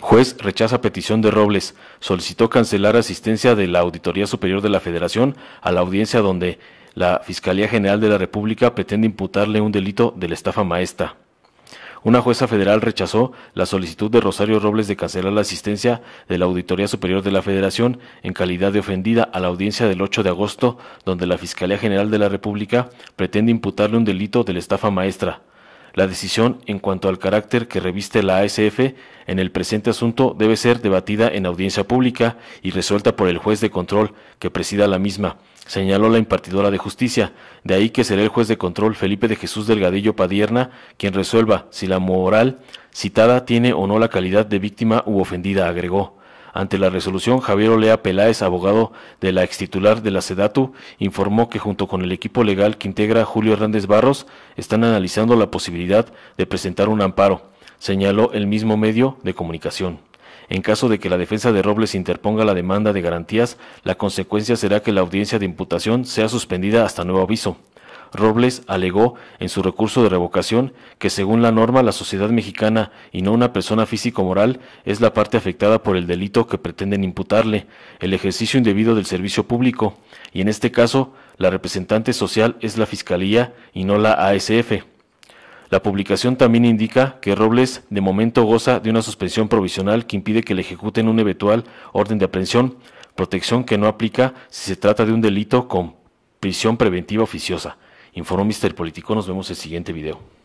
Juez rechaza petición de Robles. Solicitó cancelar asistencia de la Auditoría Superior de la Federación a la audiencia donde la Fiscalía General de la República pretende imputarle un delito de la estafa maestra. Una jueza federal rechazó la solicitud de Rosario Robles de cancelar la asistencia de la Auditoría Superior de la Federación en calidad de ofendida a la audiencia del 8 de agosto, donde la Fiscalía General de la República pretende imputarle un delito de la estafa maestra. La decisión en cuanto al carácter que reviste la ASF en el presente asunto debe ser debatida en audiencia pública y resuelta por el juez de control que presida la misma, señaló la impartidora de justicia. De ahí que será el juez de control Felipe de Jesús Delgadillo Padierna quien resuelva si la moral citada tiene o no la calidad de víctima u ofendida, agregó. Ante la resolución, Javier Olea Peláez, abogado de la extitular de la SEDATU, informó que junto con el equipo legal que integra Julio Hernández Barros, están analizando la posibilidad de presentar un amparo, señaló el mismo medio de comunicación. En caso de que la defensa de Robles interponga la demanda de garantías, la consecuencia será que la audiencia de imputación sea suspendida hasta nuevo aviso. Robles alegó en su recurso de revocación que según la norma la sociedad mexicana y no una persona físico-moral es la parte afectada por el delito que pretenden imputarle, el ejercicio indebido del servicio público, y en este caso la representante social es la Fiscalía y no la ASF. La publicación también indica que Robles de momento goza de una suspensión provisional que impide que le ejecuten un eventual orden de aprehensión, protección que no aplica si se trata de un delito con prisión preventiva oficiosa. Informó Mister Político, nos vemos en el siguiente video.